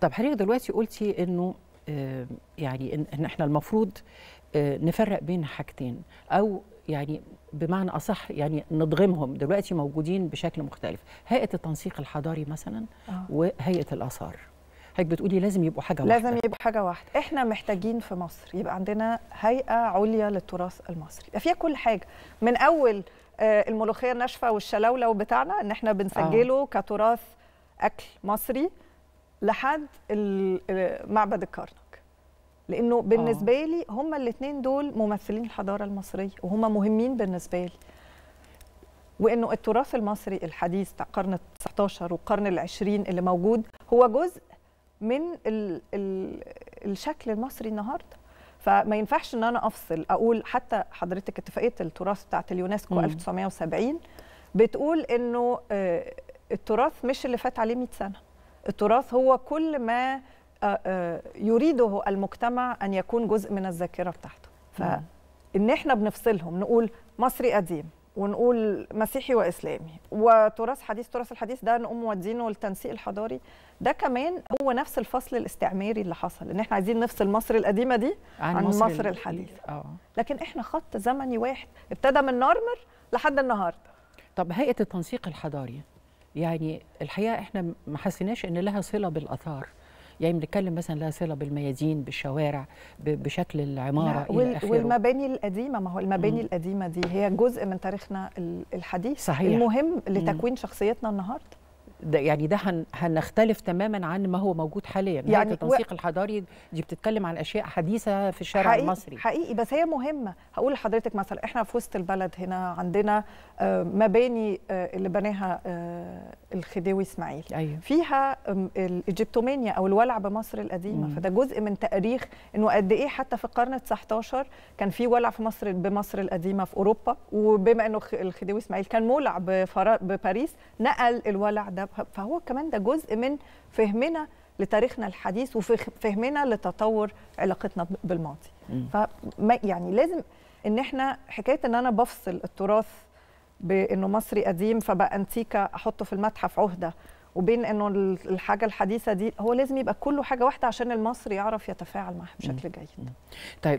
طب حضرتك دلوقتي قلتي انه آه، يعني ان احنا المفروض آه، نفرق بين حاجتين او يعني بمعنى اصح يعني نضغمهم دلوقتي موجودين بشكل مختلف هيئه التنسيق الحضاري مثلا آه. وهيئه الاثار حضرتك بتقولي لازم يبقوا حاجه واحده لازم يبقوا حاجه واحده احنا محتاجين في مصر يبقى عندنا هيئه عليا للتراث المصري يبقى فيها كل حاجه من اول الملوخيه الناشفه والشلولو بتاعنا ان احنا بنسجله آه. كتراث اكل مصري لحد معبد الكرنك لانه آه. بالنسبه آه. لي هما الاثنين دول ممثلين الحضاره المصريه وهما مهمين بالنسبه لي وانه التراث المصري الحديث بتاع القرن ال 19 والقرن ال20 اللي موجود هو جزء من الـ الـ الشكل المصري النهارده فما ينفعش ان انا افصل اقول حتى حضرتك اتفاقيه التراث بتاعت اليونسكو مم. 1970 بتقول انه آه، التراث مش اللي فات عليه 100 سنه التراث هو كل ما آه، آه، يريده المجتمع أن يكون جزء من الذاكرة بتاعته فإن نعم. إحنا بنفصلهم نقول مصري قديم ونقول مسيحي واسلامي وتراث حديث تراث الحديث ده نقوم مودينه للتنسيق الحضاري ده كمان هو نفس الفصل الاستعماري اللي حصل ان احنا عايزين نفصل مصر القديمه دي عن, عن مصر, مصر الحديثه اه لكن احنا خط زمني واحد ابتدى من نارمر لحد النهارده طب هيئه التنسيق الحضاري يعني الحقيقه احنا ما حسيناش ان لها صله بالاثار يعني بنتكلم مثلا لها صله بالميادين بالشوارع بشكل العماره نعم. الى اخره والمباني القديمه ما هو المباني مم. القديمه دي هي جزء من تاريخنا الحديث صحيح. المهم لتكوين مم. شخصيتنا النهارده ده يعني ده هن هنختلف تماما عن ما هو موجود حاليا يعني التنسيق و... الحضاري دي بتتكلم عن اشياء حديثه في الشارع حقيقي المصري حقيقي بس هي مهمه هقول لحضرتك مثلا احنا في وسط البلد هنا عندنا آه، مباني آه، اللي بناها آه، الخديوي اسماعيل أيوه. فيها الايجيبتومانيا او الولع بمصر القديمه مم. فده جزء من تاريخ انه قد ايه حتى في القرن ال19 كان في ولع في مصر بمصر القديمه في اوروبا وبما انه الخديوي اسماعيل كان مولع بباريس نقل الولع ده فهو كمان ده جزء من فهمنا لتاريخنا الحديث وفهمنا لتطور علاقتنا بالماضي فما يعني لازم ان احنا حكايه ان انا بفصل التراث بانه مصري قديم فبقى انتيكه احطه في المتحف عهده وبين انه الحاجه الحديثه دي هو لازم يبقى كله حاجه واحده عشان المصري يعرف يتفاعل معها بشكل جيد. طيب